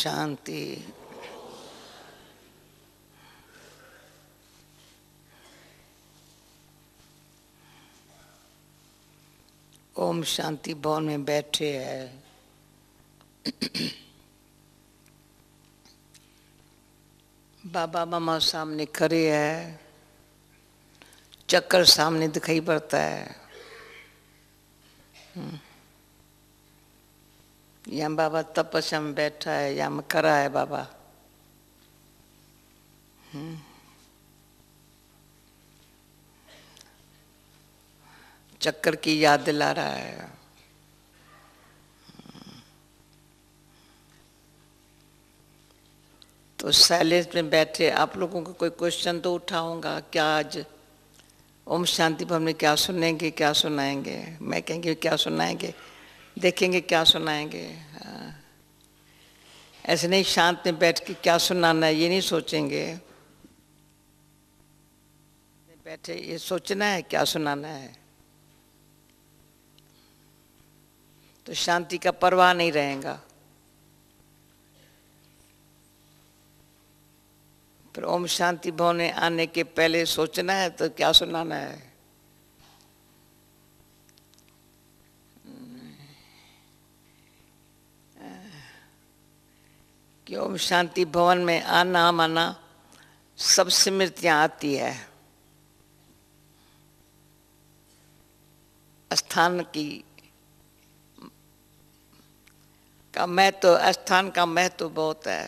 शांति ओम शांति भवन में बैठे हैं बाबा मामा सामने खड़े हैं चक्कर सामने दिखाई पड़ता है hmm. या बाबा तपस्या में बैठा है या मकरा है बाबा चक्कर की याद दिला रहा है तो साइलेंस में बैठे आप लोगों का को कोई क्वेश्चन तो उठाऊंगा क्या आज ओम शांति भवन में क्या सुनेंगे क्या सुनाएंगे मैं कहेंगे क्या सुनाएंगे देखेंगे क्या सुनाएंगे हाँ। ऐसे नहीं शांत में बैठ के क्या सुनाना है ये नहीं सोचेंगे बैठे ये सोचना है क्या सुनाना है तो शांति का परवाह नहीं रहेगा फिर ओम शांति भवन आने के पहले सोचना है तो क्या सुनाना है कि ओम शांति भवन में आना माना सब स्मृतियाँ आती है स्थान की का महत्व तो, स्थान का महत्व तो बहुत है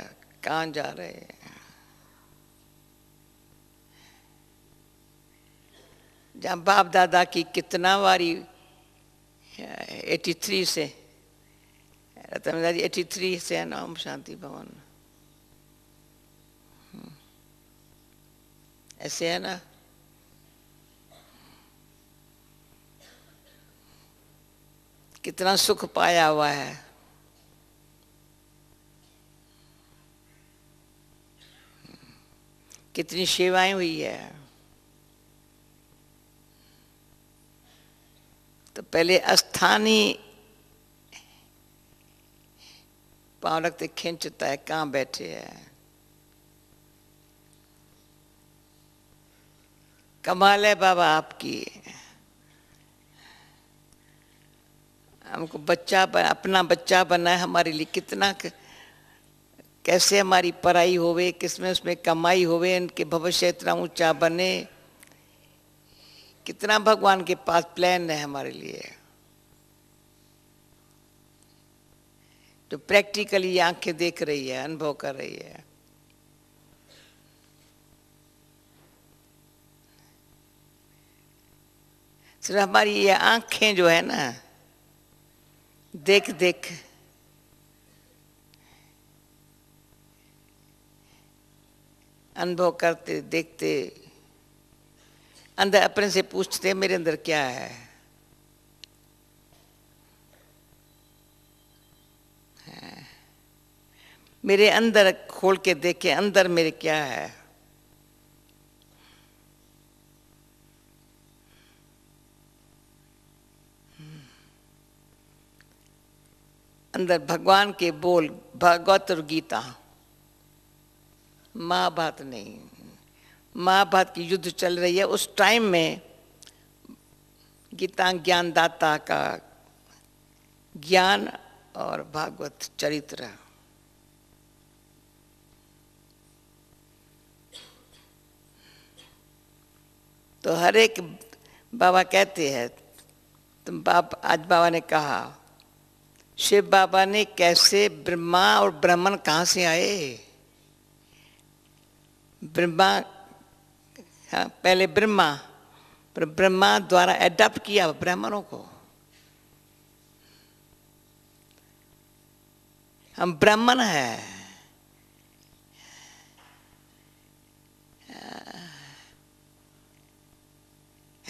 कहाँ जा रहे हैं जहाँ बाप दादा की कितना बारी एटी थ्री से से ओम शांति भवन ऐसे है ना कितना सुख पाया हुआ है कितनी सेवाएं हुई है तो पहले स्थानीय पालक रखते तो खींचता तो है कहाँ बैठे है कमाल है बाबा आपकी हमको बच्चा अपना बच्चा बना है हमारे लिए कितना कैसे हमारी पढ़ाई होवे किसमें उसमें कमाई होवे इनके भविष्य इतना ऊंचा बने कितना भगवान के पास प्लान है हमारे लिए जो तो प्रैक्टिकली आंखें देख रही है अनुभव कर रही है सिर्फ हमारी ये आंखें जो है ना देख देख अनुभव करते देखते अंदर अपने से पूछते मेरे अंदर क्या है मेरे अंदर खोल के देखे अंदर मेरे क्या है अंदर भगवान के बोल भगवत और गीता माँ बात नहीं माँ बात की युद्ध चल रही है उस टाइम में गीता ज्ञानदाता का ज्ञान और भागवत चरित्र तो हर एक बाबा कहते हैं तुम बाप आज बाबा ने कहा शिव बाबा ने कैसे ब्रह्मा और ब्राह्मण कहाँ से आए ब्रह्मा हाँ, पहले ब्रह्मा पर ब्रह्मा द्वारा एडप्ट किया ब्राह्मणों को हम ब्राह्मण हैं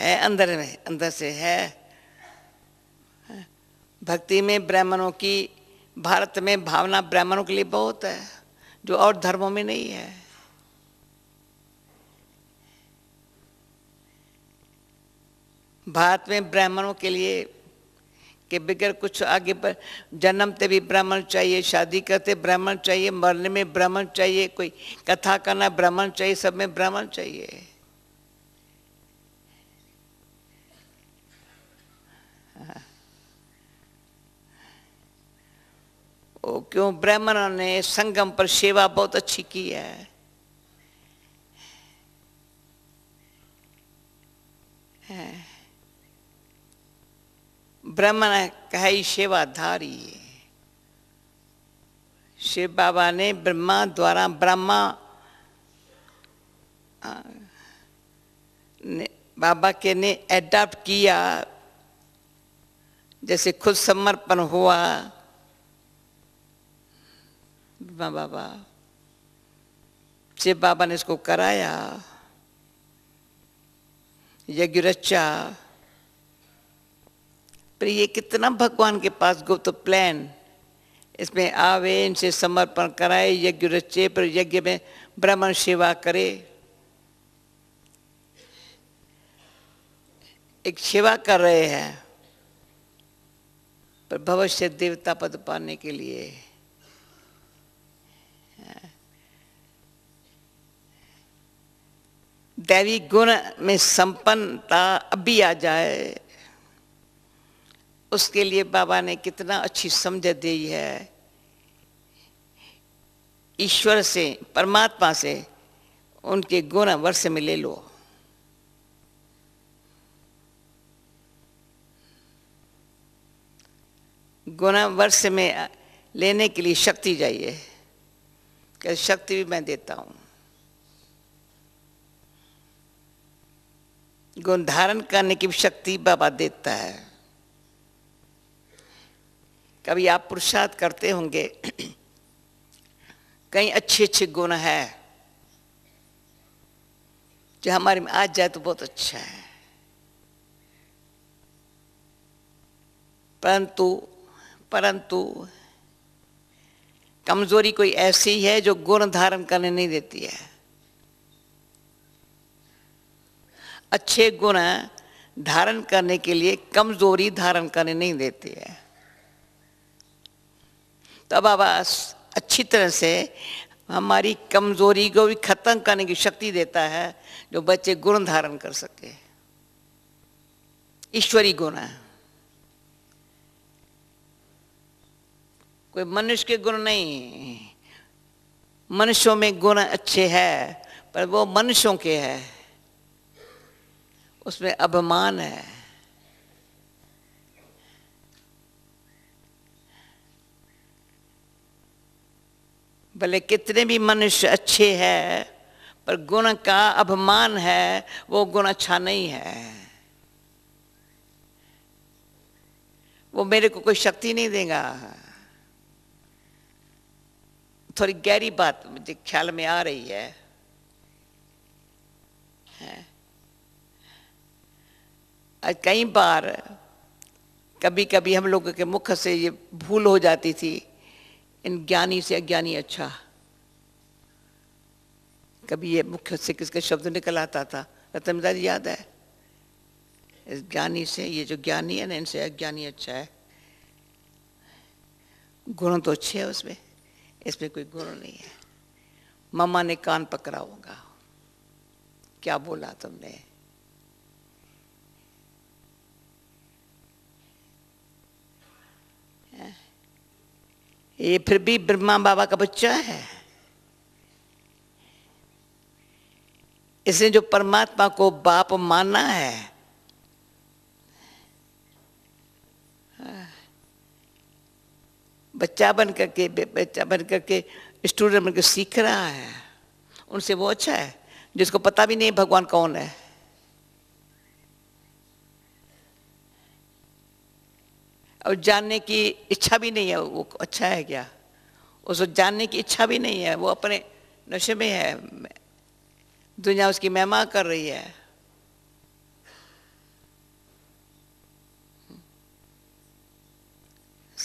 है अंदर में अंदर से है भक्ति में ब्राह्मणों की भारत में भावना ब्राह्मणों के लिए बहुत है जो और धर्मों में नहीं है भारत में ब्राह्मणों के लिए के बगैर कुछ आगे पर जन्मते भी ब्राह्मण चाहिए शादी करते ब्राह्मण चाहिए मरने में ब्राह्मण चाहिए कोई कथा करना ब्राह्मण चाहिए सब में ब्राह्मण चाहिए ओ क्यों ब्राह्मणों ने संगम पर सेवा बहुत अच्छी की है ब्राह्मण कहा सेवाधारी शिव बाबा ने ब्रह्मा द्वारा ब्रह्मा ने, बाबा के ने एडाप्ट किया जैसे खुद समर्पण हुआ बाबा शिव बाबा ने इसको कराया यज्ञ रचा पर ये कितना भगवान के पास गो तो प्लान इसमें आवे इनसे समर्पण कराए यज्ञ रचे पर यज्ञ में ब्राह्मण सेवा करे एक सेवा कर रहे हैं पर भविष्य देवता पद पाने के लिए दैवी गुण में संपन्नता अभी आ जाए उसके लिए बाबा ने कितना अच्छी समझ दी है ईश्वर से परमात्मा से उनके गुण वर्ष में ले लो गुण वर्ष में लेने के लिए शक्ति चाहिए क्या शक्ति भी मैं देता हूँ गुण धारण करने की शक्ति बाबा देता है कभी आप पुरुषार्थ करते होंगे कई अच्छे अच्छे गुण है जो हमारे में आ जाए तो बहुत अच्छा है परंतु परंतु कमजोरी कोई ऐसी है जो गुण धारण करने नहीं देती है अच्छे गुण धारण करने के लिए कमजोरी धारण करने नहीं देती है तो बाबा अच्छी तरह से हमारी कमजोरी को भी खत्म करने की शक्ति देता है जो बच्चे गुण धारण कर सके ईश्वरी गुण है कोई मनुष्य के गुण नहीं मनुष्यों में गुण अच्छे हैं पर वो मनुष्यों के हैं उसमें अभिमान है भले कितने भी मनुष्य अच्छे हैं पर गुण का अभिमान है वो गुण अच्छा नहीं है वो मेरे को कोई शक्ति नहीं देगा थोड़ी गहरी बात मुझे ख्याल में आ रही है, है? कई बार कभी कभी हम लोगों के मुख से ये भूल हो जाती थी इन ज्ञानी से अज्ञानी अच्छा कभी ये मुख्य से किसके शब्द निकल आता था रतनदार याद है इस ज्ञानी से ये जो ज्ञानी है ना इनसे अज्ञानी अच्छा है गुण तो अच्छे है उसमें इसमें कोई गुण नहीं है मामा ने कान पकड़ा होगा क्या बोला तुमने ये फिर भी ब्रह्मा बाबा का बच्चा है इसने जो परमात्मा को बाप माना है बच्चा बन करके बच्चा बन करके स्टूडेंट बनकर सीख रहा है उनसे वो अच्छा है जिसको पता भी नहीं भगवान कौन है और जानने की इच्छा भी नहीं है वो अच्छा है क्या उसको जानने की इच्छा भी नहीं है वो अपने नशे में है दुनिया उसकी मेहमा कर रही है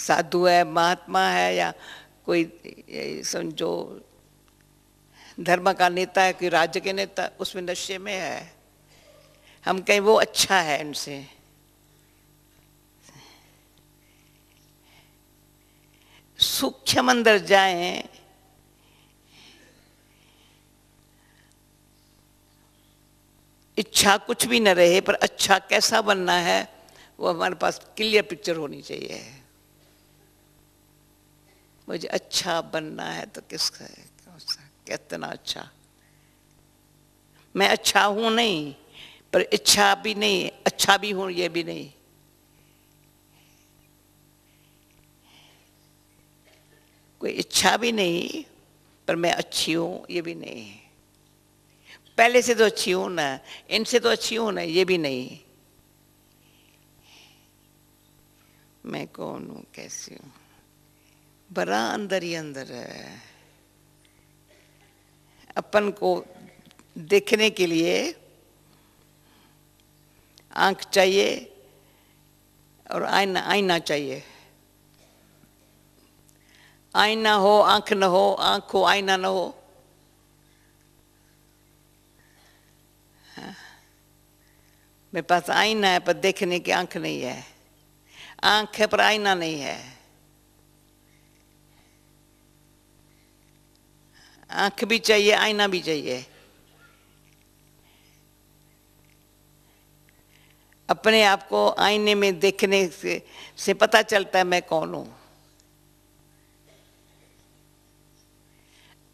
साधु है महात्मा है या कोई जो धर्म का नेता है कोई राज्य के नेता उसमें नशे में है हम कहें वो अच्छा है उनसे सूक्ष्म अंदर जाए इच्छा कुछ भी न रहे पर अच्छा कैसा बनना है वो हमारे पास क्लियर पिक्चर होनी चाहिए मुझे अच्छा बनना है तो किसका कितना अच्छा मैं अच्छा हूं नहीं पर इच्छा भी नहीं अच्छा भी हूं ये भी नहीं कोई इच्छा भी नहीं पर मैं अच्छी हूँ ये भी नहीं पहले से तो अच्छी हूँ ना इनसे तो अच्छी हूँ ना ये भी नहीं मैं कौन हूँ कैसी हूँ बड़ा अंदर ही अंदर है अपन को देखने के लिए आंख चाहिए और आईना आईना चाहिए आईना हो आंख न हो आंख हो आईना न हो मेरे पास आईना है पर देखने की आंख नहीं है आंख है पर आईना नहीं है आंख भी चाहिए आईना भी चाहिए अपने आप को आईने में देखने से, से पता चलता है मैं कौन हूं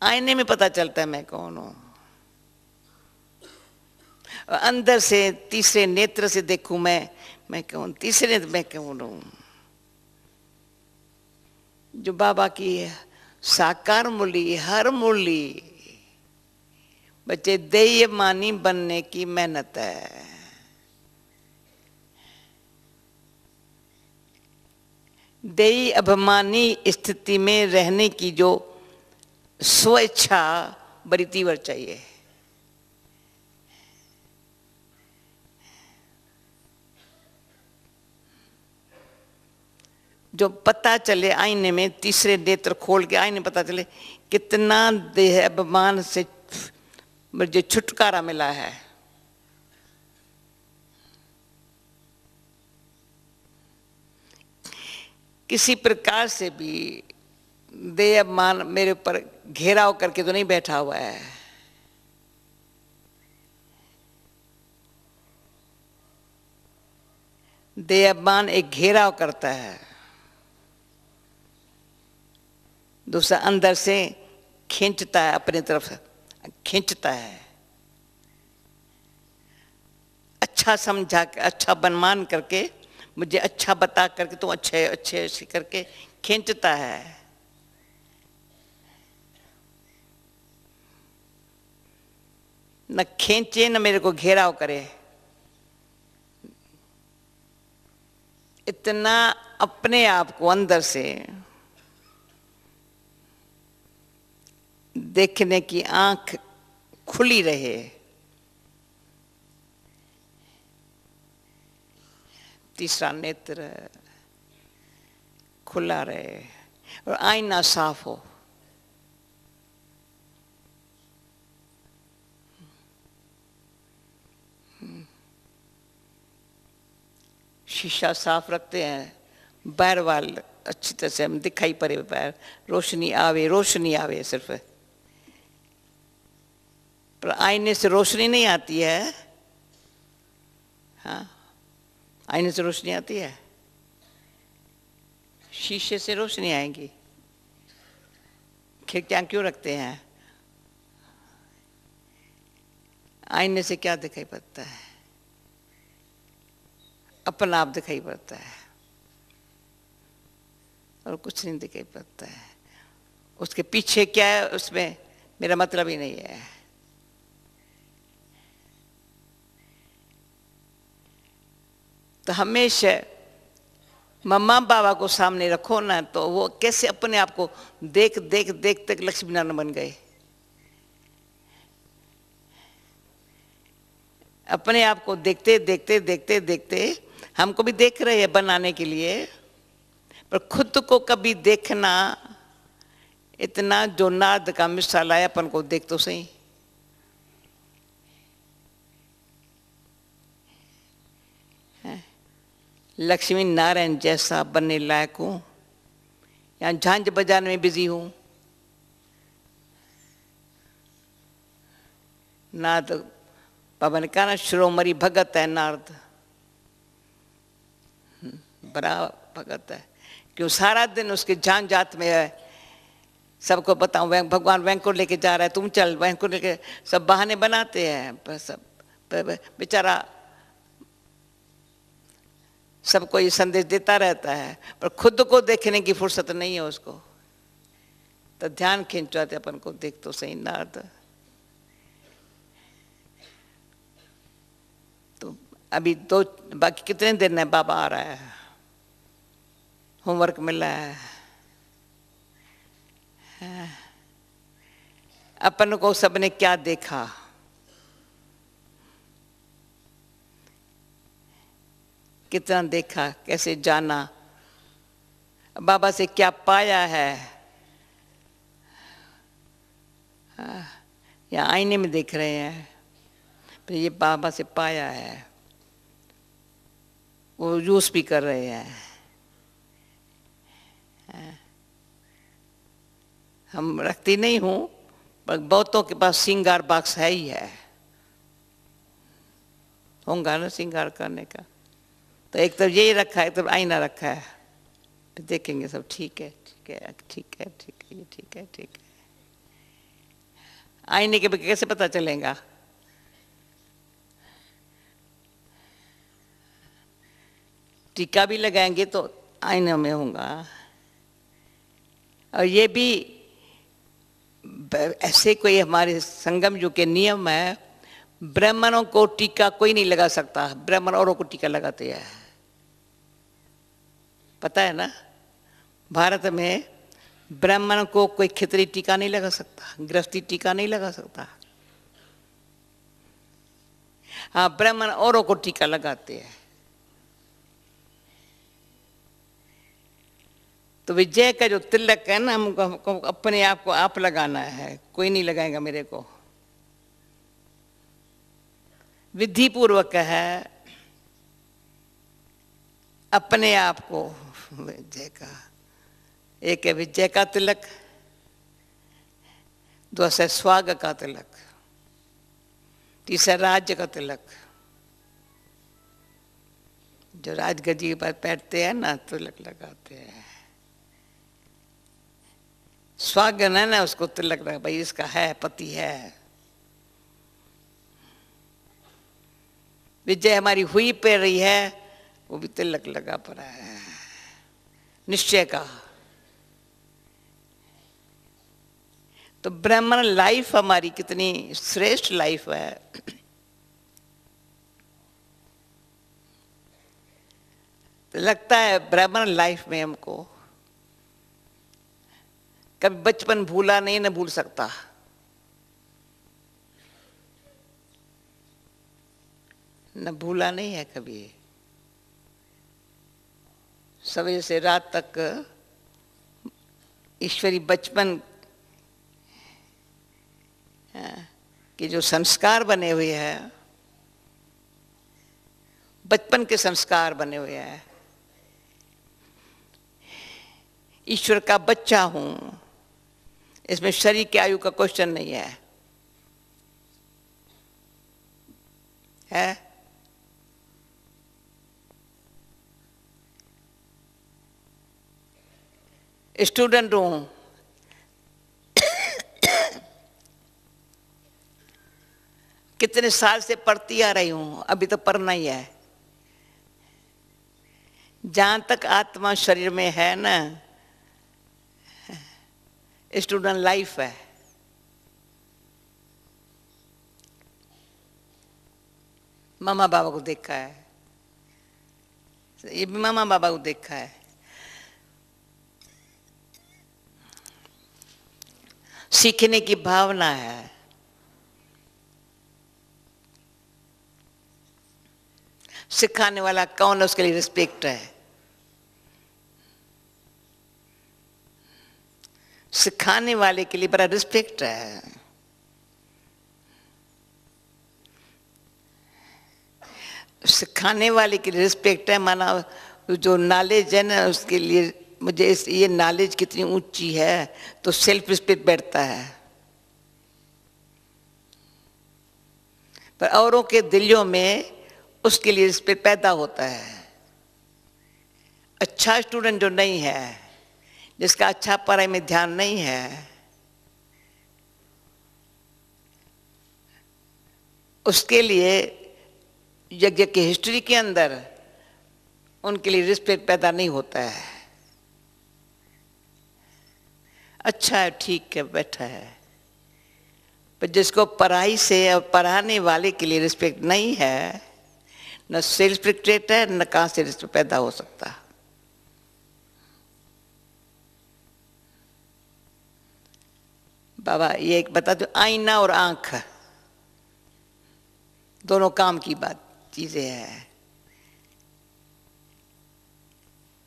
आईने में पता चलता है मैं कौन हूं अंदर से तीसरे नेत्र से देखूं मैं मैं कौन तीसरे मैं कौन हूं जो बाबा की साकार मूली हर मुली बच्चे देय मानी बनने की मेहनत है देय अभिमानी स्थिति में रहने की जो स्वेच्छा बड़ी तीव्र चाहिए जो पता चले आईने में तीसरे नेत्र खोल के आईने पता चले कितना देह अभिमान से मुझे छुटकारा मिला है किसी प्रकार से भी देह अभिमान मेरे ऊपर घेराव करके तो नहीं बैठा हुआ है अपमान एक घेराव करता है दूसरा अंदर से खींचता है अपनी तरफ खींचता है अच्छा समझा के अच्छा बनमान करके मुझे अच्छा बता करके तुम अच्छे अच्छे करके खींचता है न खींचे न मेरे को घेराव करे इतना अपने आप को अंदर से देखने की आंख खुली रहे तीसरा नेत्र खुला रहे और आईना साफ हो शीशा साफ रखते हैं बैर वाल अच्छी तरह से हम दिखाई पड़े बैर रोशनी आवे रोशनी आवे सिर्फ पर आईने से रोशनी नहीं आती है हाँ आईने से रोशनी आती है शीशे से रोशनी आएगी खिड़कियाँ क्यों रखते हैं आईने से क्या दिखाई पड़ता है अपना आप दिखाई पड़ता है और कुछ नहीं दिखाई पड़ता है उसके पीछे क्या है उसमें मेरा मतलब ही नहीं है तो हमेशा मम्मा बाबा को सामने रखो ना तो वो कैसे अपने आप को देख देख देख तक लक्ष्मी नारायण बन गए अपने आप को देखते देखते देखते देखते हमको भी देख रहे हैं बनाने के लिए पर खुद को कभी देखना इतना जो नाद का मिसाल है अपन को देख तो सही लक्ष्मी नारायण जैसा बनने लायक हूँ यहाँ झांझ बाजार में बिजी हूँ नाद पवन कहा ना श्रोमरी भगत है नार्द बड़ा भगत है क्यों सारा दिन उसके जान जात में है सबको बताऊं वैंक भगवान वैंकुट लेके जा रहा है तुम चल वैंकुट लेके सब बहाने बनाते हैं सब बेचारा सबको ये संदेश देता रहता है पर खुद को देखने की फुर्सत नहीं है उसको तो ध्यान खींचवाते अपन को देख तो सही नारद तो अभी दो बाकी कितने दिन है बाबा आ रहा है होमवर्क मिला है अपन को सबने क्या देखा कितना देखा कैसे जाना बाबा से क्या पाया है या आईने में देख रहे हैं पर ये बाबा से पाया है वो यूज़ भी कर रहे हैं हम रखती नहीं हूं पर बहुतों के पास सिंगार बॉक्स है ही है होगा ना सिंगार करने का तो एक तरफ यही रखा है एक तरफ आईना रखा है तो देखेंगे सब ठीक है ठीक है ठीक है ठीक है ये ठीक है ठीक है आईने के कैसे पता चलेगा टीका भी लगाएंगे तो आईना में होगा और ये भी ऐसे कोई हमारे संगम जो के नियम है ब्राह्मणों को टीका कोई नहीं लगा सकता ब्राह्मण औरों को टीका लगाते हैं पता है ना भारत में ब्राह्मण को कोई खितरी टीका नहीं लगा सकता गृहस्थी टीका नहीं लगा सकता हाँ ब्राह्मण औरों को टीका लगाते हैं तो विजय का जो तिलक है ना हमको हमको अपने आप को आप लगाना है कोई नहीं लगाएगा मेरे को विधि पूर्वक है अपने आप को विजय का एक है विजय का तिलक दूसरा स्वाग का तिलक तीसरा राज्य का तिलक जो राजगजी पर बैठते हैं ना तिलक लगाते हैं स्वागन है ना उसको तिलक रख भाई इसका है पति है विजय हमारी हुई पे रही है वो भी तिलक लगा पड़ा है निश्चय का तो ब्राह्मण लाइफ हमारी कितनी श्रेष्ठ लाइफ है लगता है ब्राह्मण लाइफ में हमको कभी बचपन भूला नहीं न भूल सकता न भूला नहीं है कभी सवेरे से रात तक ईश्वरी बचपन हाँ, के जो संस्कार बने हुए हैं बचपन के संस्कार बने हुए हैं ईश्वर का बच्चा हूं इसमें शरीर की आयु का क्वेश्चन नहीं है है स्टूडेंट हूं कितने साल से पढ़ती आ रही हूं अभी तो पढ़ना ही है जहां तक आत्मा शरीर में है ना स्टूडेंट लाइफ है मामा बाबा को देखा है ये भी मामा बाबा को देखा है सीखने की भावना है सिखाने वाला कौन है उसके लिए रिस्पेक्ट है सिखाने वाले के लिए बड़ा रिस्पेक्ट है सिखाने वाले के लिए रिस्पेक्ट है माना जो नॉलेज है ना उसके लिए मुझे इस ये नॉलेज कितनी ऊंची है तो सेल्फ रिस्पेक्ट बैठता है पर औरों के दिलों में उसके लिए रिस्पेक्ट पैदा होता है अच्छा स्टूडेंट जो नहीं है जिसका अच्छा पढ़ाई में ध्यान नहीं है उसके लिए यज्ञ की हिस्ट्री के अंदर उनके लिए रिस्पेक्ट पैदा नहीं होता है अच्छा है ठीक है बैठा है पर जिसको पढ़ाई से और पढ़ाने वाले के लिए रिस्पेक्ट नहीं है न सेल्फ रिस्पेक्टेट है न कहाँ से रिस्पेक्ट पैदा हो सकता बाबा ये एक बता दो आईना और आंख दोनों काम की बात चीजें है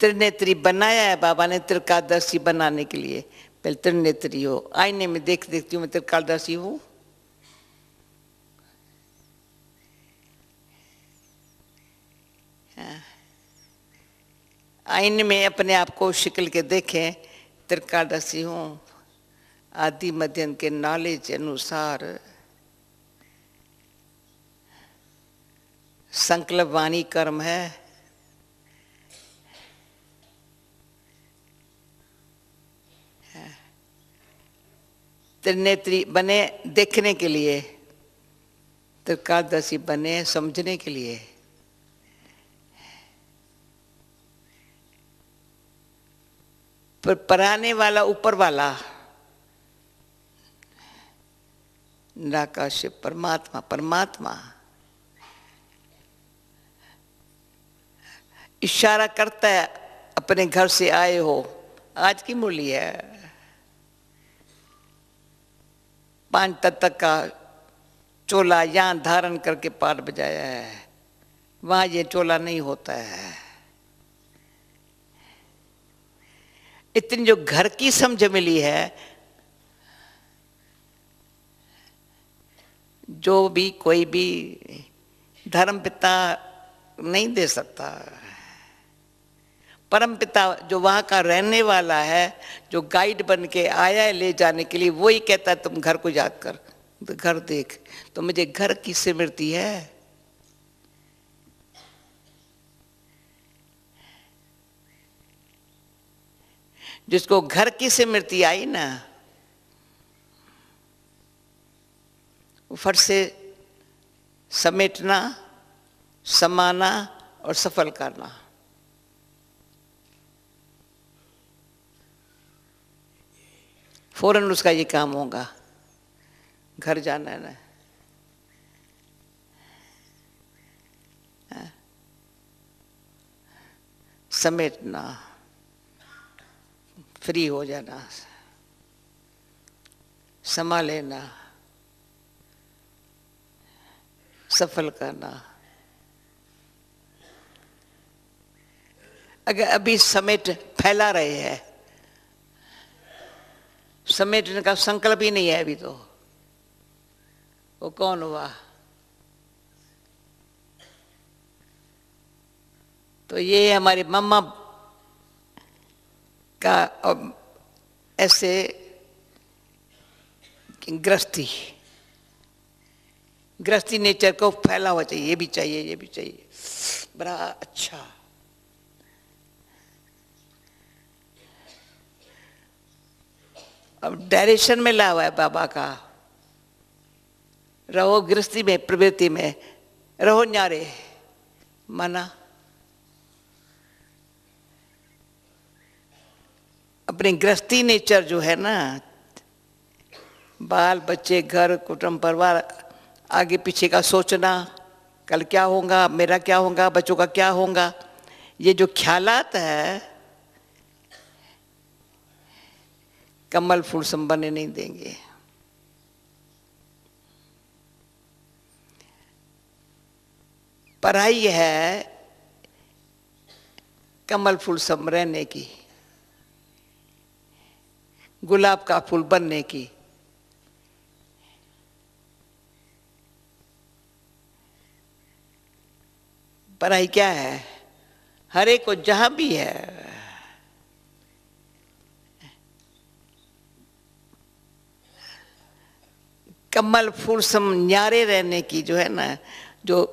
त्रिनेत्री बनाया है बाबा ने त्रिकादर्शी बनाने के लिए पहले त्रिनेत्री हो आईने में देख देखती हूँ मैं त्रिकादर्शी हूँ हाँ। आईने में अपने आप को शिकल के देखें त्रिकादर्शी हूँ आदि मध्यन के नॉलेज अनुसार संकल्प वाणी कर्म है त्रिनेत्री बने देखने के लिए त्रिकादशी बने समझने के लिए पर पराने वाला ऊपर वाला निराकाश परमात्मा परमात्मा इशारा करता है अपने घर से आए हो आज की मूली है पांच तत्व का चोला यहां धारण करके पाठ बजाया है वहां ये चोला नहीं होता है इतनी जो घर की समझ मिली है जो भी कोई भी धर्म पिता नहीं दे सकता परम पिता जो वहाँ का रहने वाला है जो गाइड बन के आया है ले जाने के लिए वो ही कहता है तुम घर को याद कर घर देख तो मुझे घर की स्मृति है जिसको घर की स्मृति आई ना फर्श से समेटना समाना और सफल करना फौरन उसका ये काम होगा घर जाना है ना हाँ। समेटना फ्री हो जाना समा लेना सफल करना अगर अभी समेट फैला रहे हैं समेटने का संकल्प ही नहीं है अभी तो वो कौन हुआ तो ये हमारे मम्मा का ऐसे ग्रस्ती गृहस्थी नेचर को फैला हुआ चाहिए ये भी चाहिए ये भी चाहिए बड़ा अच्छा अब डायरेक्शन में ला हुआ है बाबा का रहो गृहस्थी में प्रवृत्ति में रहो न्यारे माना अपने गृहस्थी नेचर जो है ना बाल बच्चे घर कुटुंब परिवार आगे पीछे का सोचना कल क्या होगा मेरा क्या होगा बच्चों का क्या होगा ये जो ख्यालात है कमल फूल संबंध नहीं देंगे पढ़ाई है कमल फूल सम रहने की गुलाब का फूल बनने की पढ़ाई क्या है हर एक को जहां भी है कमल सम न्यारे रहने की जो है ना जो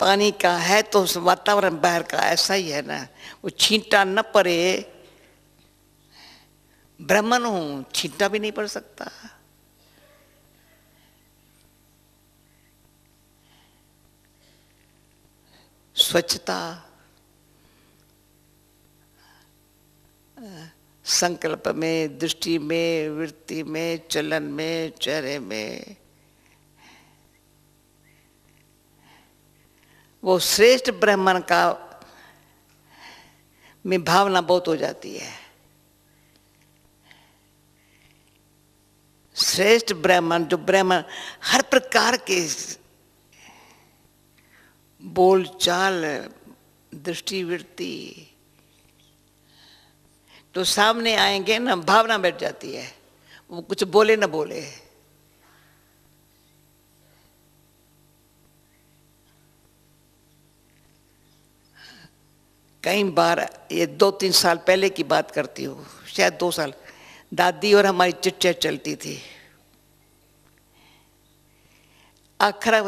पानी का है तो उस वातावरण बाहर का ऐसा ही है ना वो छींटा न पड़े ब्राह्मण हूं छींटा भी नहीं पड़ सकता स्वच्छता संकल्प में दृष्टि में वृत्ति में चलन में चेहरे में वो श्रेष्ठ ब्राह्मण का में भावना बहुत हो जाती है श्रेष्ठ ब्राह्मण जो ब्राह्मण हर प्रकार के बोल चाल दृष्टिवृत्ति तो सामने आएंगे ना भावना बैठ जाती है वो कुछ बोले ना बोले कई बार ये दो तीन साल पहले की बात करती हूँ शायद दो साल दादी और हमारी चिट चलती थी आखरा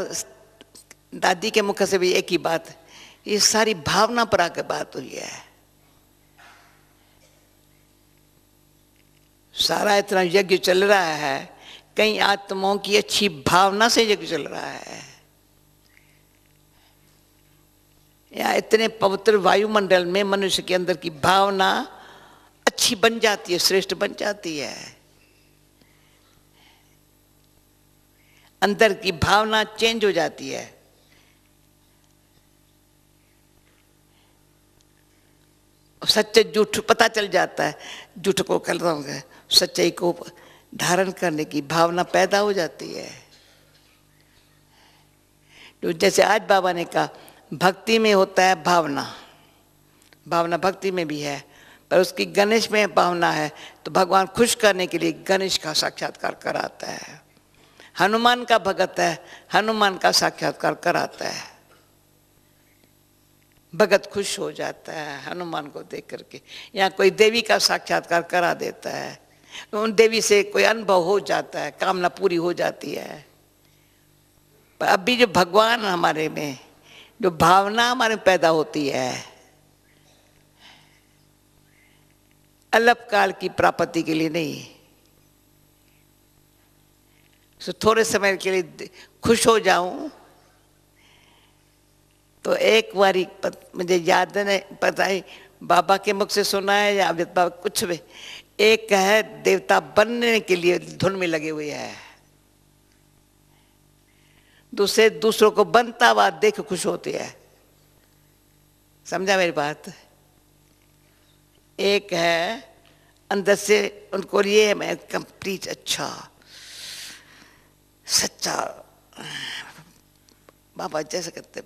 दादी के मुख से भी एक ही बात ये सारी भावना पर आकर बात हुई है सारा इतना यज्ञ चल रहा है कई आत्माओं की अच्छी भावना से यज्ञ चल रहा है या इतने पवित्र वायुमंडल में मनुष्य के अंदर की भावना अच्छी बन जाती है श्रेष्ठ बन जाती है अंदर की भावना चेंज हो जाती है सच्चे झूठ पता चल जाता है झूठ को कल सच्चाई को धारण करने की भावना पैदा हो जाती है तो जैसे आज बाबा ने कहा भक्ति में होता है भावना भावना भक्ति में भी है पर उसकी गणेश में भावना है तो भगवान खुश करने के लिए गणेश का साक्षात्कार कराता है हनुमान का भगत है हनुमान का साक्षात्कार कराता है भगत खुश हो जाता है हनुमान को देख करके या कोई देवी का साक्षात्कार करा देता है उन देवी से कोई अनुभव हो जाता है कामना पूरी हो जाती है पर अभी जो भगवान हमारे में जो भावना हमारे पैदा होती है अल्प काल की प्राप्ति के लिए नहीं तो थोड़े समय के लिए खुश हो जाऊं तो एक बारी मुझे याद ने पता ही बाबा के मुख से सुना है या अमित बाबा कुछ भी एक है देवता बनने के लिए धुन में लगे हुए है दूसरे दूसरों को बनता हुआ देख खुश होते है समझा मेरी बात एक है अंदर से उनको ये मैं कंप्लीट अच्छा सच्चा बाबा जैसे कहते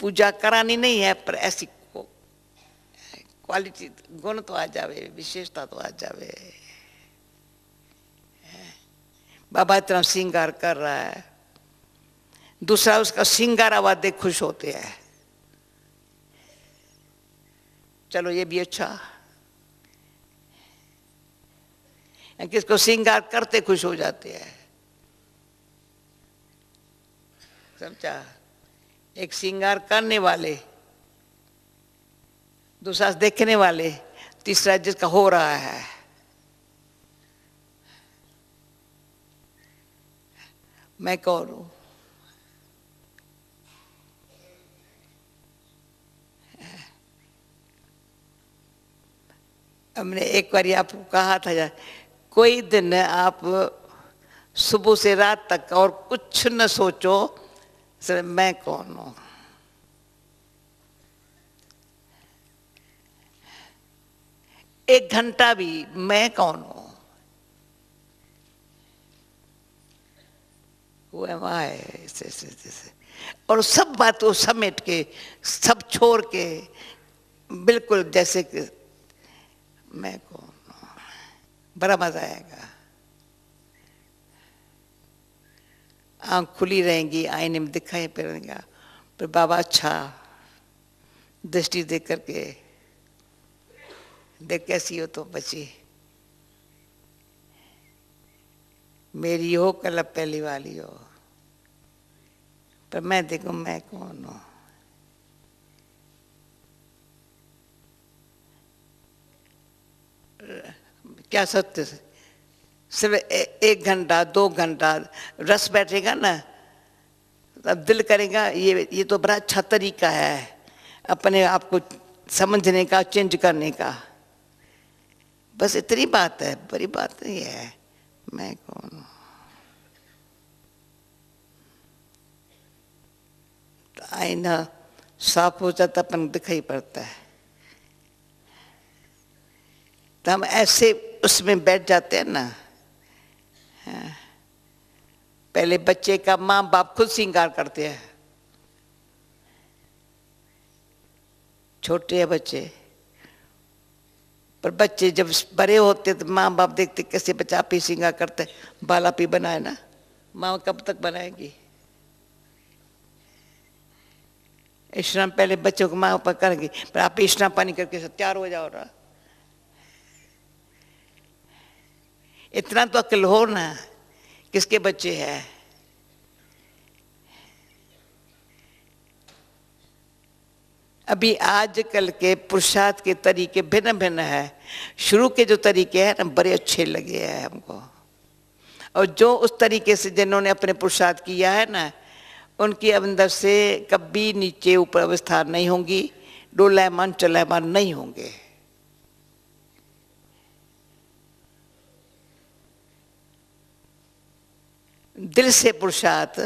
पूजा करानी नहीं है पर ऐसी क्वालिटी गुण तो आ जावे विशेषता तो आ जावे बाबा इतना श्रृंगार कर रहा है दूसरा उसका श्रृंगार आवाज देख खुश होते हैं चलो ये भी अच्छा किसको श्रृंगार करते खुश हो जाते हैं समझा एक श्रृंगार करने वाले दूसरा देखने वाले तीसरा जिसका हो रहा है मैं कौन हूं हमने एक बार आपको कहा था कोई दिन आप सुबह से रात तक और कुछ न सोचो सर मैं कौन हूं एक घंटा भी मैं कौन हूं वो ऐसे ऐसे और सब बातों समेट के सब छोड़ के बिल्कुल जैसे कि मैं कौन बड़ा मजा आएगा आँख खुली रहेंगी आईने में दिखाई पड़ेगा पर बाबा अच्छा दृष्टि देख करके देख कैसी हो तो बची मेरी हो कल पहली वाली हो पर मैं देखू मैं कौन हूँ क्या सत्य सिर्फ एक घंटा दो घंटा रस बैठेगा ना अब दिल करेगा ये ये तो बड़ा अच्छा तरीका है अपने आप को समझने का चेंज करने का बस इतनी बात है बड़ी बात नहीं है मैं कौन हूँ आईना साफ हो जाता अपन दिखाई पड़ता है तो हम ऐसे उसमें बैठ जाते हैं ना पहले बच्चे का माँ बाप खुद श्रृंगार करते हैं छोटे हैं बच्चे पर बच्चे जब बड़े होते तो माँ बाप देखते कैसे बच्चा आप ही श्रृंगार करते बाला पी बनाए ना माँ कब तक बनाएगी स्नान पहले बच्चों को माँ पर करेंगे पर आप स्नान पानी करके तैयार हो जाओ ना इतना तो अकल हो ना किसके बच्चे हैं अभी आज कल के पुरुषार्थ के तरीके भिन्न भिन्न है शुरू के जो तरीके हैं ना बड़े अच्छे लगे हैं हमको और जो उस तरीके से जिन्होंने अपने पुरुषार्थ किया है ना उनकी अंदर से कभी नीचे ऊपर अवस्था नहीं होंगी डोलायमान चलायमान नहीं होंगे दिल से पुरुषार्थ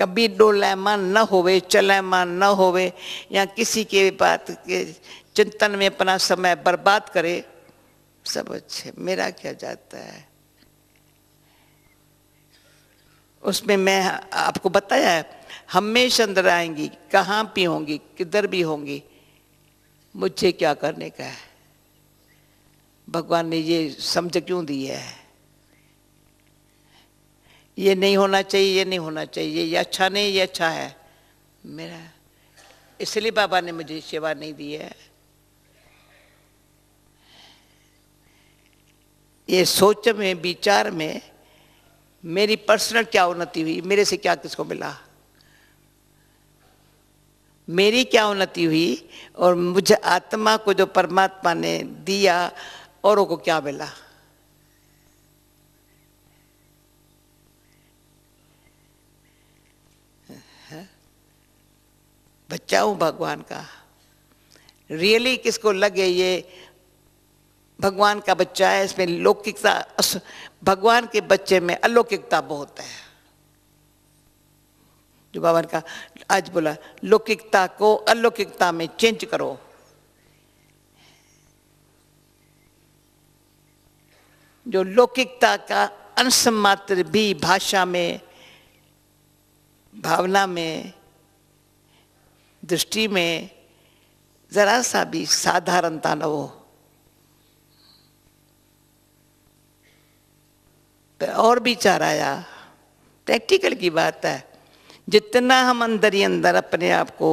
कभी मन न होवे मन न होवे या किसी के बात के चिंतन में अपना समय बर्बाद करे सब अच्छे मेरा क्या जाता है उसमें मैं आपको बताया है हमेशा अंदर आएंगी कहाँ भी होंगी किधर भी होंगी मुझे क्या करने का है भगवान ने ये समझ क्यों दी है ये नहीं होना चाहिए ये नहीं होना चाहिए ये अच्छा नहीं ये अच्छा है मेरा इसलिए बाबा ने मुझे सेवा नहीं दी है ये सोच में विचार में मेरी पर्सनल क्या उन्नति हुई मेरे से क्या किसको मिला मेरी क्या उन्नति हुई और मुझे आत्मा को जो परमात्मा ने दिया औरों को क्या मिला बच्चा हूँ भगवान का रियली किसको लगे ये भगवान का बच्चा है इसमें लौकिकता भगवान के बच्चे में अलौकिकता बहुत है जो भगवान का आज बोला लौकिकता को अलौकिकता में चेंज करो जो लौकिकता का अंश मात्र भी भाषा में भावना में दृष्टि में जरा सा भी साधारणता न हो तो और विचार आया प्रैक्टिकल की बात है जितना हम अंदर ही अंदर अपने आप को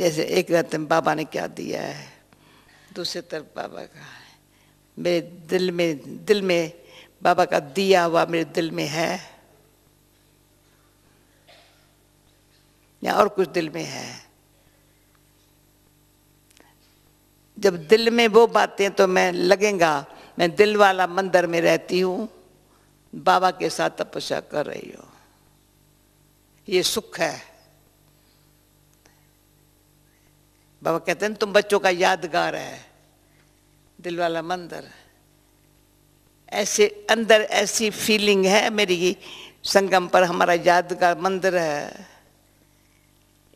जैसे एक रात में बाबा ने क्या दिया है दूसरी तरफ बाबा का मेरे दिल में दिल में बाबा का दिया हुआ मेरे दिल में है या और कुछ दिल में है जब दिल में वो बातें तो मैं लगेगा मैं दिल वाला मंदिर में रहती हूं बाबा के साथ तपस्या कर रही हो ये सुख है बाबा कहते हैं तुम बच्चों का यादगार है दिल वाला मंदिर ऐसे अंदर ऐसी फीलिंग है मेरी संगम पर हमारा यादगार मंदिर है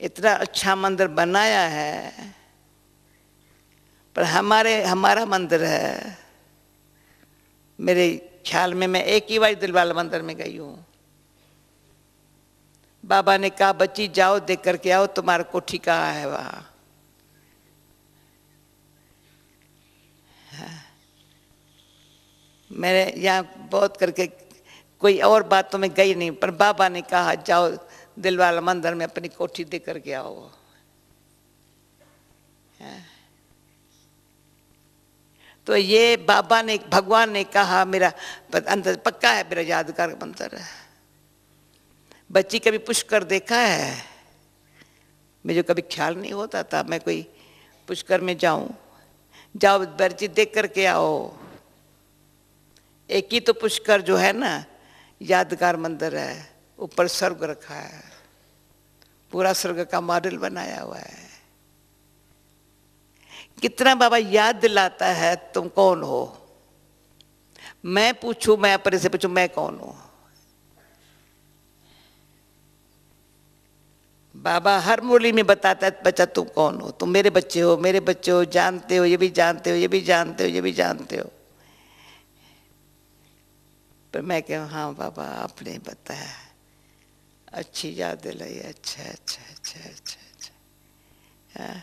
इतना अच्छा मंदिर बनाया है पर हमारे हमारा मंदिर है मेरे ख्याल में मैं एक ही बार दिलवाला मंदिर में गई हूँ बाबा ने कहा बच्ची जाओ देख करके आओ तुम्हारा कोठी कहाँ है वहाँ मैंने यहाँ बहुत करके कोई और बातों में गई नहीं पर बाबा ने कहा जाओ दिल वाला मंदिर में अपनी कोठी दे कर गया वो हाँ। तो ये बाबा ने भगवान ने कहा मेरा अंदर पक्का है मेरा यादगार मंत्र है बच्ची कभी पुष्कर देखा है मुझे कभी ख्याल नहीं होता था मैं कोई पुष्कर में जाऊं जाओ बर्ची देख करके आओ एक ही तो पुष्कर जो है ना यादगार मंदिर है ऊपर स्वर्ग रखा है पूरा स्वर्ग का मॉडल बनाया हुआ है कितना बाबा याद दिलाता है तुम कौन हो मैं पूछूं मैं अपने से पूछूं मैं कौन हूं बाबा हर मूली में बताता है बच्चा तुम कौन हो तुम मेरे बच्चे हो मेरे बच्चे हो जानते हो ये भी जानते हो ये भी जानते हो ये भी जानते हो पर मैं कह हाँ बाबा आपने बताया अच्छी याद दिलाई अच्छा अच्छा अच्छा अच्छा अच्छा हाँ।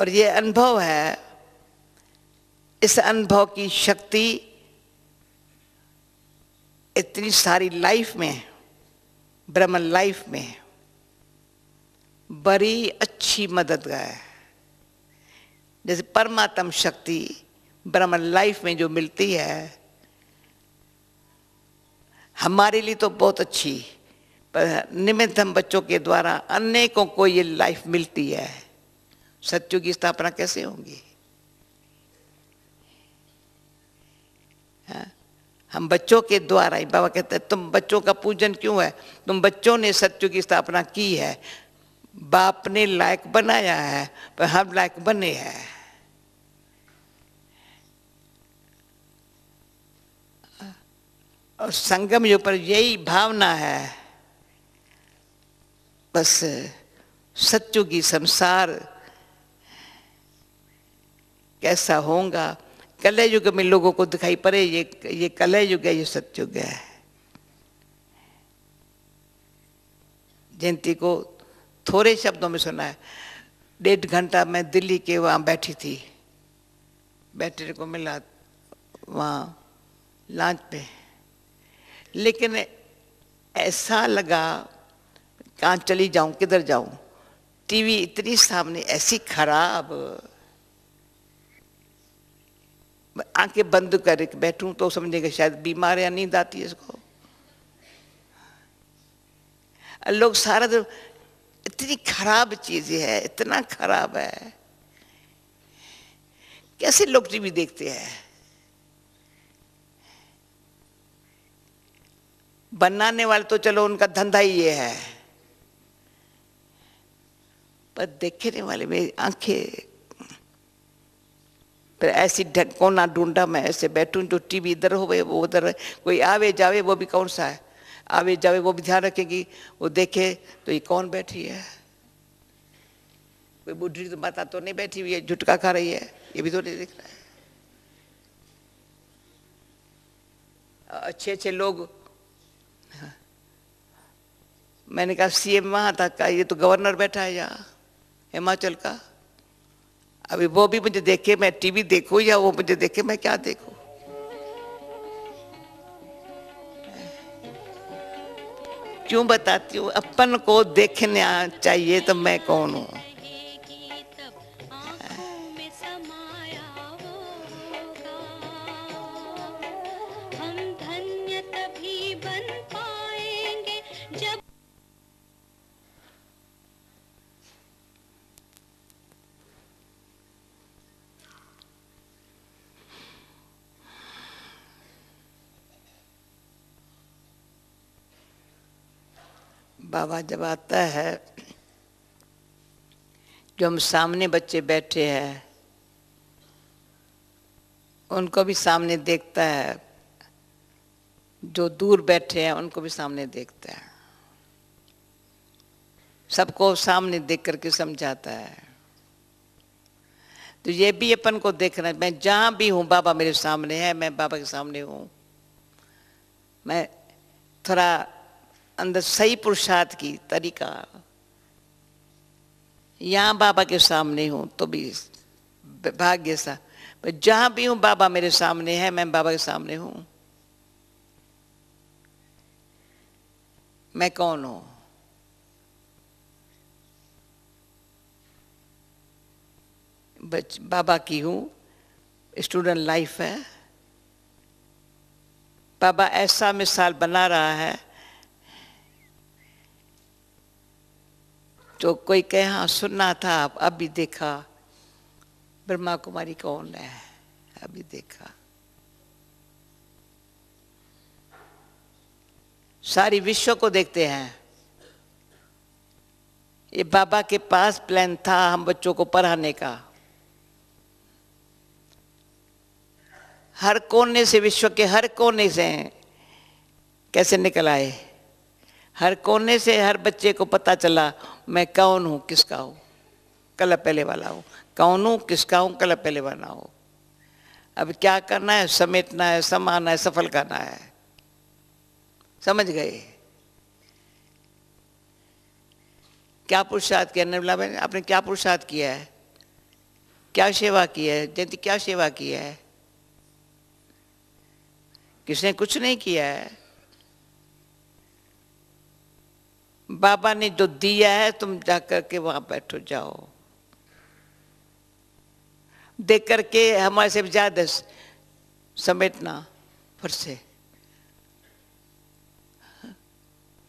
और ये अनुभव है इस अनुभव की शक्ति इतनी सारी लाइफ में ब्रह्म लाइफ में बड़ी अच्छी मददगार है जैसे परमात्म शक्ति ब्रह्म लाइफ में जो मिलती है हमारे लिए तो बहुत अच्छी पर निमित्त हम बच्चों के द्वारा अनेकों को ये लाइफ मिलती है सत्यु की स्थापना कैसे होगी हाँ, हम बच्चों के द्वारा ही बाबा कहते हैं तुम बच्चों का पूजन क्यों है तुम बच्चों ने सत्यु की स्थापना की है बाप ने लायक बनाया है पर हम लायक बने हैं और संगम जो पर यही भावना है बस की संसार कैसा होगा कलय युग में लोगों को दिखाई पड़े ये ये कले युग है ये सत्युग है जयंती को थोड़े शब्दों में सुना है डेढ़ घंटा मैं दिल्ली के वहाँ बैठी थी बैठने को मिला वहाँ लांच पे लेकिन ऐसा लगा कहाँ चली जाऊं किधर जाऊं टीवी इतनी सामने ऐसी खराब आंखें बंद करके बैठूं तो समझेगा शायद बीमार या नींद आती है इसको लोग सारा दिन इतनी खराब चीज है इतना खराब है कैसे लोग टीवी देखते हैं बनाने वाले तो चलो उनका धंधा ही ये है पर देखने वाले मेरी आंखें पर ऐसी कोना ढूंढा मैं ऐसे बैठूं जो टीवी इधर हो वो उधर कोई आवे जावे वो भी कौन सा है आवे जावे वो भी ध्यान रखेगी वो देखे तो ये कौन बैठी है कोई बुढ़ी तो माता तो नहीं बैठी हुई है झुटका खा रही है ये भी तो नहीं दिख रहा है अच्छे अच्छे लोग मैंने कहा सीएम वहाँ था ये तो गवर्नर बैठा है यहाँ हिमाचल का अभी वो भी मुझे देखे मैं टीवी देखू या वो मुझे देखे मैं क्या देखू क्यों बताती हूँ अपन को देखना चाहिए तो मैं कौन हूँ बाबा जब आता है जो हम सामने बच्चे बैठे हैं उनको भी सामने देखता है जो दूर बैठे हैं उनको भी सामने देखता है सबको सामने देख करके समझाता है तो ये भी अपन को देखना है मैं जहाँ भी हूँ बाबा मेरे सामने है मैं बाबा के सामने हूँ मैं थोड़ा अंदर सही पुरुषार्थ की तरीका यहाँ बाबा के सामने हूँ तो भी भाग्य सा जहाँ भी हूँ बाबा मेरे सामने है मैं बाबा के सामने हूँ मैं कौन हूँ बच बाबा की हूँ स्टूडेंट लाइफ है बाबा ऐसा मिसाल बना रहा है तो कोई कहे हाँ सुनना था अभी देखा ब्रह्मा कुमारी कौन है अभी देखा सारी विश्व को देखते हैं ये बाबा के पास प्लान था हम बच्चों को पढ़ाने का हर कोने से विश्व के हर कोने से कैसे निकल आए हर कोने से हर बच्चे को पता चला मैं कौन हूँ किसका हूँ कल पहले वाला हूँ कौन हूँ किसका हूँ कल पहले वाला हूँ अब क्या करना है समेटना है समाना है सफल करना है समझ गए क्या पुरुषार्थ किया निर्मला बहन आपने क्या पुरुषार्थ किया है क्या सेवा की है जयंती क्या सेवा की है किसने कुछ नहीं किया है बाबा ने जो दिया है तुम जाकर के वहां बैठो जाओ देख करके हमारे से ज्यादा समेटना फिर से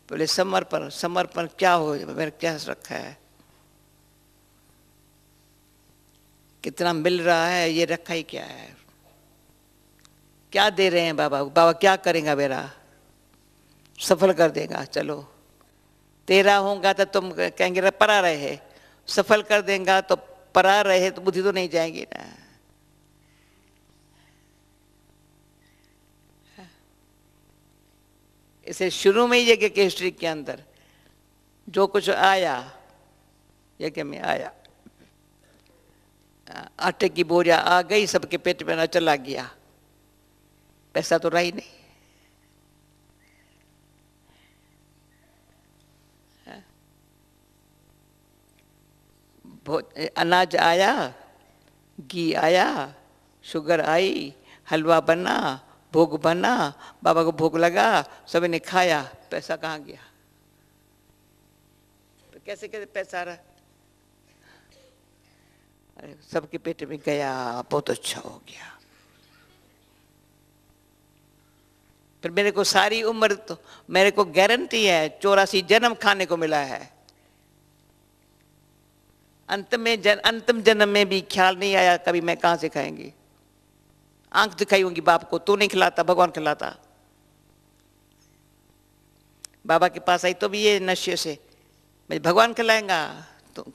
बोले समर्पण समर्पण क्या हो मेरे क्या रखा है कितना मिल रहा है ये रखा ही क्या है क्या दे रहे हैं बाबा बाबा क्या करेगा मेरा सफल कर देगा चलो तेरा होगा तो तुम कहेंगे परा रहे सफल कर देगा तो परा रहे तो बुद्धि तो नहीं जाएगी ना इसे शुरू में ही यज्ञ के हिस्ट्री के अंदर जो कुछ आया यज्ञ में आया आटे की बोरिया आ गई सबके पेट में ना चला गया पैसा तो रहा ही नहीं अनाज आया घी आया शुगर आई हलवा बना भोग बना बाबा को भोग लगा सभी ने खाया पैसा कहाँ गया तो कैसे कैसे पैसा आ रहा अरे सबके पेट में गया बहुत अच्छा हो गया फिर मेरे को सारी उम्र तो मेरे को गारंटी है चौरासी जन्म खाने को मिला है अंत में जन अंतम जन्म में भी ख्याल नहीं आया कभी मैं कहाँ से खाएंगी आंख दिखाई होंगी बाप को तू नहीं खिलाता भगवान खिलाता बाबा के पास आई तो भी ये नशे से मैं भगवान खिलाएंगा तो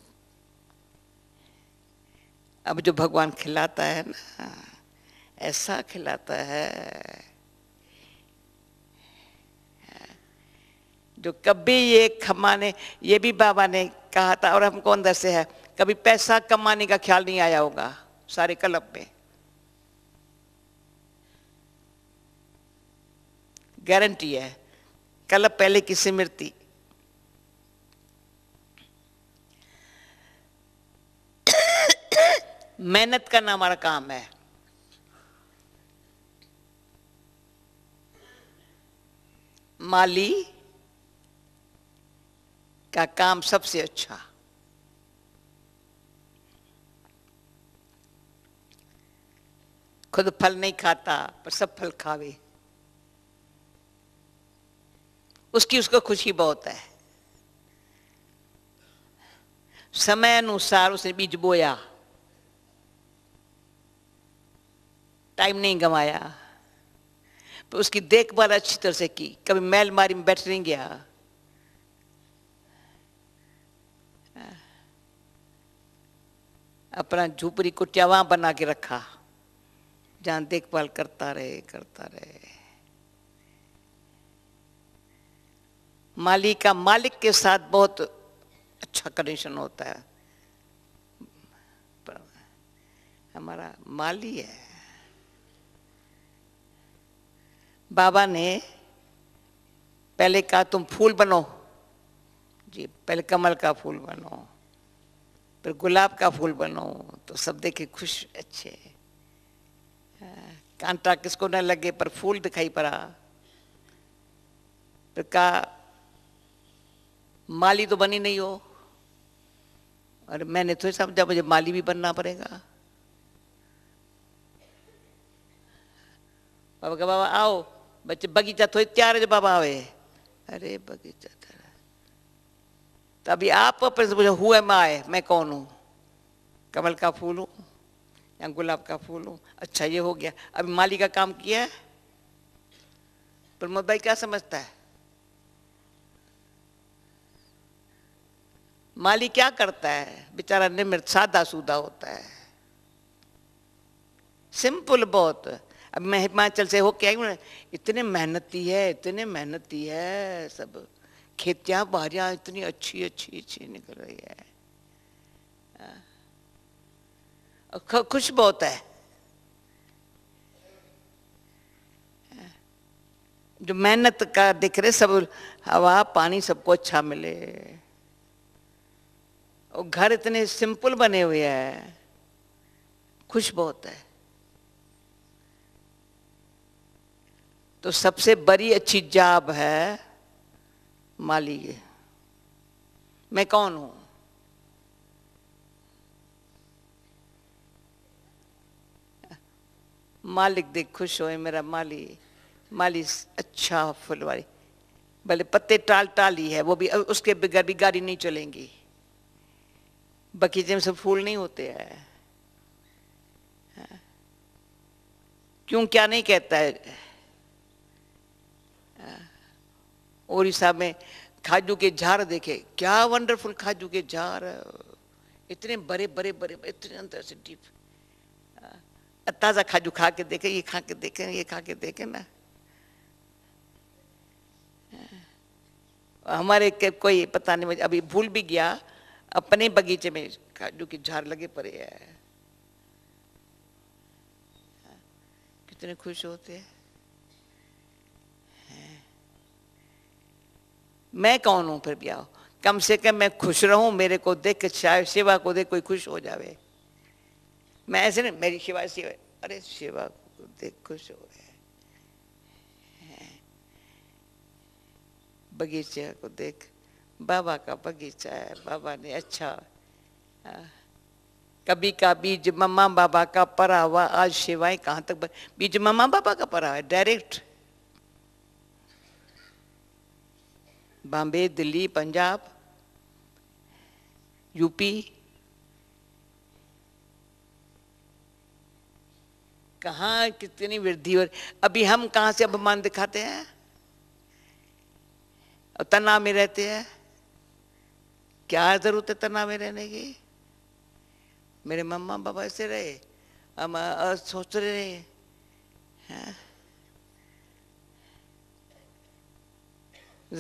अब जो भगवान खिलाता है ना ऐसा खिलाता है जो कभी ये खमाने ने ये भी बाबा ने कहा था और हमको अंदर से है कभी पैसा कमाने का ख्याल नहीं आया होगा सारे कलब में गारंटी है कलब पहले की स्मृति मेहनत करना हमारा काम है माली का काम सबसे अच्छा खुद फल नहीं खाता पर सब फल खावे उसकी उसको खुशी बहुत है समय अनुसार उसने बीज बोया टाइम नहीं गंवाया पर उसकी देखभाल अच्छी तरह से की कभी मैल मारी में बैठ नहीं गया अपना झूपड़ी कुटिया वहां बना के रखा जहाँ देखभाल करता रहे करता रहे माली का मालिक के साथ बहुत अच्छा कनेक्शन होता है हमारा माली है बाबा ने पहले कहा तुम फूल बनो जी पहले कमल का फूल बनो फिर गुलाब का फूल बनो तो सब देखे खुश अच्छे हैं कांटा किसको न लगे पर फूल दिखाई पड़ा फिर कहा माली तो बनी नहीं हो और मैंने तो समझा मुझे माली भी बनना पड़ेगा बाबा का बाबा आओ बच्चे बगीचा थोड़ी तैयार है जो बाबा आवे अरे बगीचा तो तभी आप मुझे हुए माए मैं कौन हूँ कमल का फूल हूँ या गुलाब का फूल हो अच्छा ये हो गया अभी माली का काम किया है प्रमोद भाई क्या समझता है माली क्या करता है बेचारा निमृत सादा सूदा होता है सिंपल बहुत अब मैं हिमाचल से हो क्या हूँ इतने मेहनती है इतने मेहनती है सब खेतियां बारियां इतनी अच्छी अच्छी अच्छी निकल रही है खुश बहुत है जो मेहनत का दिख रहे सब हवा पानी सबको अच्छा मिले और घर इतने सिंपल बने हुए हैं खुश बहुत है तो सबसे बड़ी अच्छी जाब है माली मैं कौन हूं मालिक देख खुश होए मेरा माली माली अच्छा फुलवारी भले पत्ते टाल टाल ही है वो भी उसके बगैर भी गाड़ी नहीं चलेंगी बगीचे में सब फूल नहीं होते हैं हाँ। क्यों क्या नहीं कहता है हाँ। ओडिशा में खाजू के झाड़ देखे क्या वंडरफुल खाजू के झाड़ इतने बड़े बड़े बड़े इतने अंदर से डीप ताज़ा खाजू खा के देखे ये खा के देखे ये खा के देखे ना हाँ। हमारे के कोई पता नहीं मुझे अभी भूल भी गया अपने बगीचे में खाजू की झाड़ लगे पड़े है हाँ। कितने खुश होते हैं हाँ। मैं कौन हूं फिर ब्याह कम से कम मैं खुश रहूं मेरे को देख शायद सेवा को देख कोई खुश हो जावे मैं ऐसे नहीं मेरी शिवा शिवा अरे शिवा को देख खुश हो गए बगीचे को देख बाबा का बगीचा है बाबा ने अच्छा आ, कभी का बीज मम्मा बाबा का परा हुआ आज शिवाय कहाँ तक बीज मम्मा बाबा का परा हुआ डायरेक्ट बॉम्बे दिल्ली पंजाब यूपी कहाँ कितनी वृद्धि हो अभी हम कहाँ से अभिमान दिखाते हैं और तनाव में रहते हैं क्या जरूरत है तनाव में रहने की मेरे मम्मा पापा ऐसे रहे हम सोच रहे हैं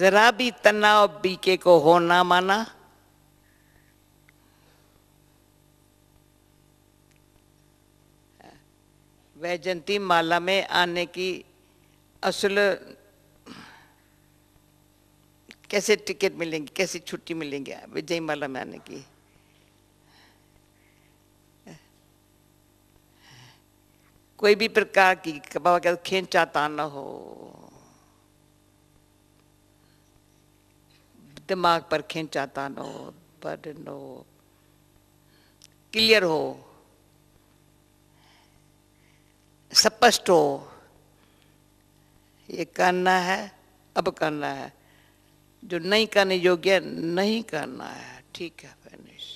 जरा भी तनाव बीके को होना माना वैजंती माला में आने की असल कैसे टिकट मिलेंगी कैसे छुट्टी मिलेंगी विजय माला में आने की कोई भी प्रकार की बाबा कहते खेचा ताना हो दिमाग पर खेचा न हो बर्डन नो क्लियर हो स्पष्ट हो ये करना है अब करना है जो नहीं करने योग्य नहीं करना है ठीक है फिनिश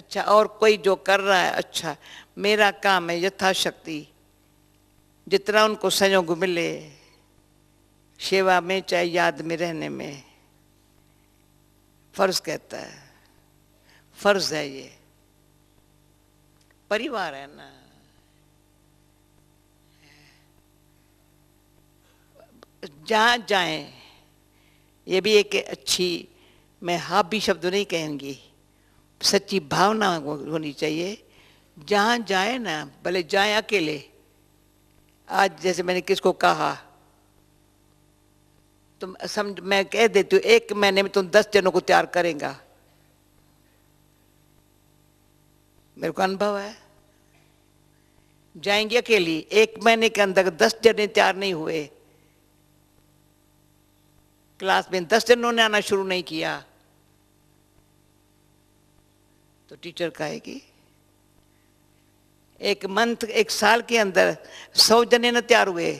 अच्छा और कोई जो कर रहा है अच्छा मेरा काम है यथाशक्ति जितना उनको संयोग मिले सेवा में चाहे याद में रहने में फर्ज कहता है फर्ज है ये परिवार है ना जहाँ जाएं ये भी एक अच्छी मैं हाबी भी शब्द नहीं कहेंगी सच्ची भावना होनी चाहिए जहाँ जाए ना भले जाए अकेले आज जैसे मैंने किसको कहा तुम समझ मैं कह देती हूँ एक महीने में तुम दस जनों को तैयार करेगा मेरे को अनुभव है जाएंगे अकेली एक महीने के अंदर दस जने तैयार नहीं हुए क्लास में दस दिन उन्होंने आना शुरू नहीं किया तो टीचर कहेगी एक मंथ एक साल के अंदर सौ जने न तैयार हुए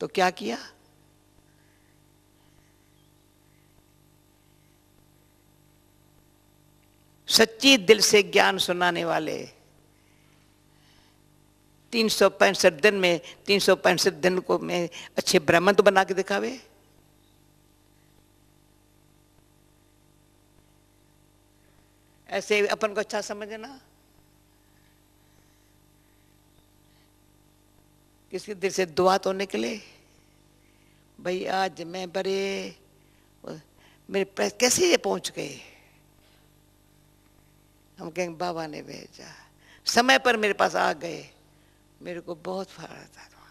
तो क्या किया सच्ची दिल से ज्ञान सुनाने वाले तीन सौ पैंसठ दिन में तीन सौ पैंसठ दिन को मैं अच्छे ब्राह्मण तो बना के दिखावे ऐसे अपन को अच्छा समझना किसी दिल से दुआ तो निकले भाई आज मैं बड़े मेरे कैसे ये पहुंच गए हम कहेंगे बाबा ने भेजा समय पर मेरे पास आ गए मेरे को बहुत फायदा था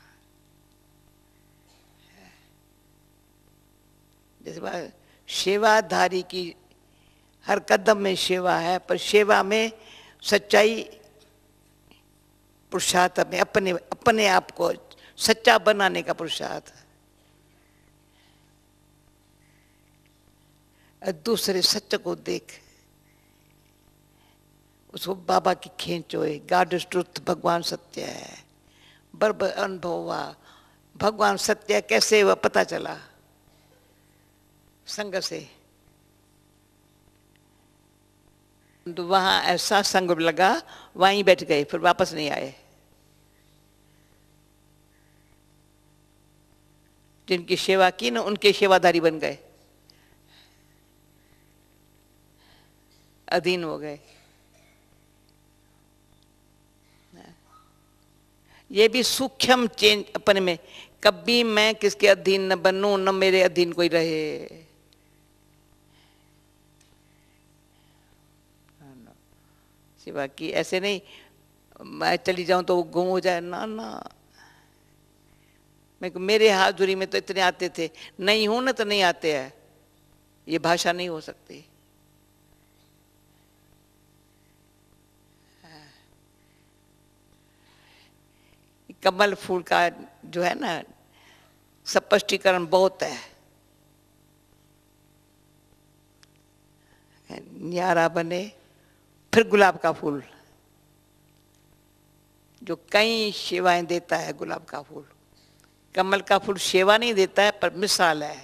जिस सेवाधारी की हर कदम में सेवा है पर सेवा में सच्चाई पुरुषार्थ में अपने अपने आप को सच्चा बनाने का पुरुषार्थ दूसरे सच को देख उसको बाबा की खेचो गाड इज ट्रुथ भगवान सत्य है बर्ब अनुभव हुआ भगवान सत्य कैसे हुआ पता चला संग से वहाँ ऐसा संग लगा वहीं बैठ गए फिर वापस नहीं आए जिनकी सेवा की ना उनके सेवाधारी बन गए अधीन हो गए ये भी सूक्ष्म चेंज अपने में कभी मैं किसके अधीन न बनू न मेरे अधीन कोई रहे सिवा की ऐसे नहीं मैं चली जाऊं तो वो गुम हो जाए ना ना मैं मेरे हाजुरी में तो इतने आते थे नहीं हूं ना तो नहीं आते हैं ये भाषा नहीं हो सकती कमल फूल का जो है ना स्पष्टीकरण बहुत है न्यारा बने फिर गुलाब का फूल जो कई सेवाएं देता है गुलाब का फूल कमल का फूल सेवा नहीं देता है पर मिसाल है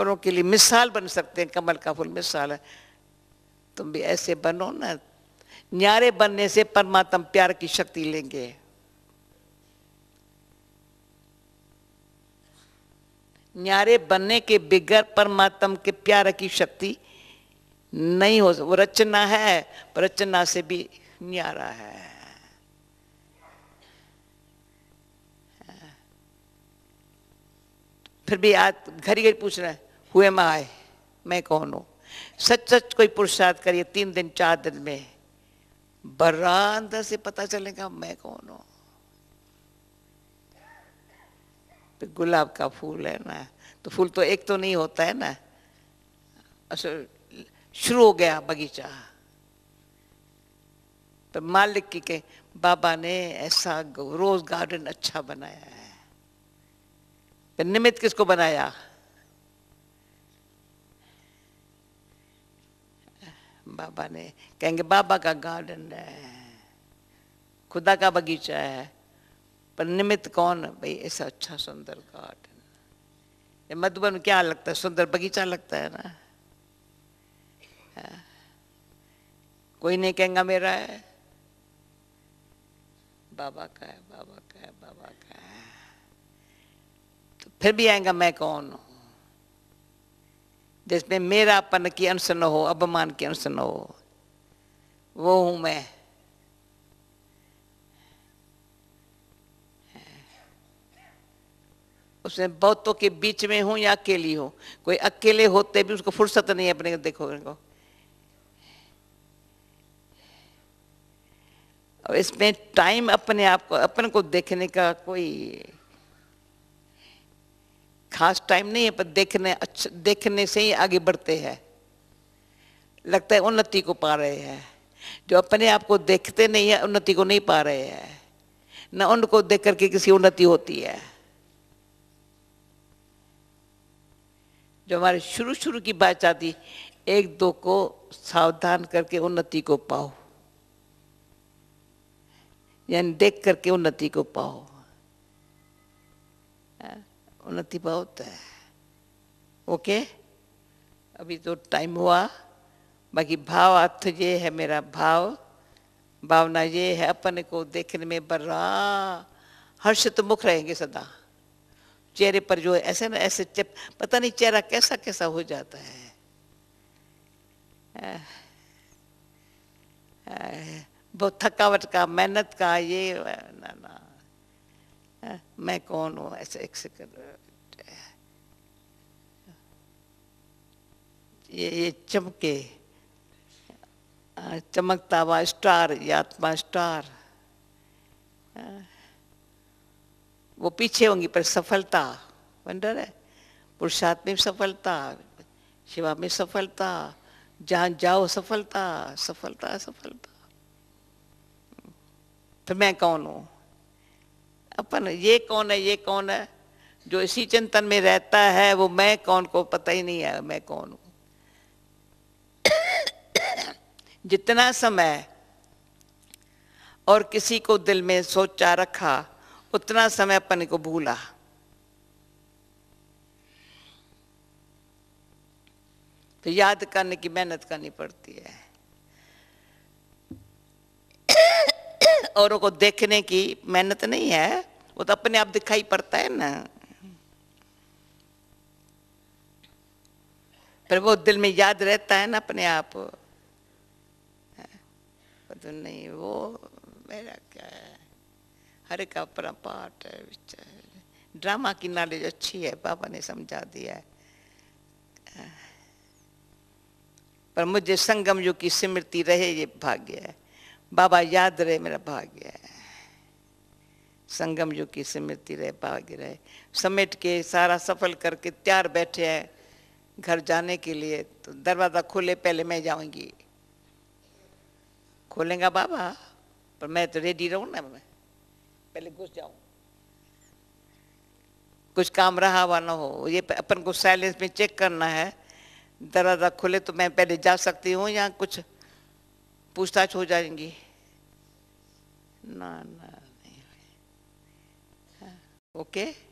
औरों के लिए मिसाल बन सकते हैं कमल का फूल मिसाल है तुम भी ऐसे बनो ना न्यारे बनने से परमात्म प्यार की शक्ति लेंगे न्यारे बनने के बिगर परमात्म के प्यार की शक्ति नहीं हो वो रचना है रचना से भी न्यारा है फिर भी आज घर घर पूछ रहे हुए माए मैं कौन हूं सच सच कोई पुरुषार्थ करिए तीन दिन चार दिन में बर्रा अंदर से पता चलेगा मैं कौन हूं तो गुलाब का फूल है ना तो फूल तो एक तो नहीं होता है ना अच्छा, शुरू हो गया बगीचा तो मालिक की के बाबा ने ऐसा रोज गार्डन अच्छा बनाया है तो निमित्त किसको बनाया बाबा ने कहेंगे बाबा का गार्डन है खुदा का बगीचा है पर निमित्त कौन है भाई ऐसा अच्छा सुंदर गार्डन ये मधुबन क्या लगता है सुंदर बगीचा लगता है ना हाँ। कोई नहीं कहेंगे मेरा है बाबा का है बाबा का है बाबा का है तो फिर भी आएगा मैं कौन हूँ जिसमें मेरापन की अंश न हो अपमान की अंश न हो वो हूं मैं उसमें बहुतों के बीच में हूं या अकेली हूं कोई अकेले होते भी उसको फुर्सत नहीं अपने देखो को इसमें टाइम अपने आप को अपन को देखने का कोई खास टाइम नहीं है पर देखने अच्छा देखने से ही आगे बढ़ते हैं लगता है उन्नति को पा रहे हैं जो अपने आप को देखते नहीं है उन्नति को नहीं पा रहे हैं ना उनको देख करके किसी उन्नति होती है जो हमारे शुरू शुरू की बात आती एक दो को सावधान करके उन्नति को पाओ यानी देख करके उन्नति को पाओ उन्नति बहुत है ओके अभी तो टाइम हुआ बाकी भाव अर्थ ये है मेरा भाव भावना ये है अपन को देखने में हर्ष हर्षित तो मुख रहेंगे सदा चेहरे पर जो ऐसे ना ऐसे चप, पता नहीं चेहरा कैसा कैसा हो जाता है बहुत थकावट का मेहनत का ये ना ना मैं कौन हूँ ऐसे ऐसे कर ये ये चमके चमकता हुआ स्टार ये आत्मा स्टार वो पीछे होंगी पर सफलता वंडर है पुरुषार्थ में सफलता शिवा में सफलता जहाँ जाओ सफलता सफलता सफलता तो मैं कौन हूँ अपन ये कौन है ये कौन है जो इसी चिंतन में रहता है वो मैं कौन को पता ही नहीं है मैं कौन हूं जितना समय और किसी को दिल में सोचा रखा उतना समय अपन को भूला तो याद करने की मेहनत करनी पड़ती है और को देखने की मेहनत नहीं है वो तो अपने आप दिखाई पड़ता है ना पर वो दिल में याद रहता है ना अपने आप तो नहीं वो मेरा क्या है हर एक अपना पार्ट है ड्रामा की नॉलेज अच्छी है पापा ने समझा दिया है पर मुझे संगम युग की स्मृति रहे ये भाग्य है बाबा याद रहे मेरा भाग्य है संगम युग की स्मृति रहे भाग्य रहे समेट के सारा सफल करके तैयार बैठे हैं घर जाने के लिए तो दरवाज़ा खोले पहले मैं जाऊंगी खोलेगा बाबा पर मैं तो रेडी रहू ना मैं पहले घुस जाऊ कुछ काम रहा हुआ ना हो ये अपन को साइलेंस में चेक करना है दरवाज़ा खुले तो मैं पहले जा सकती हूँ या कुछ पूछताछ हो जाएंगी ना ना नहीं हाँ, ओके okay?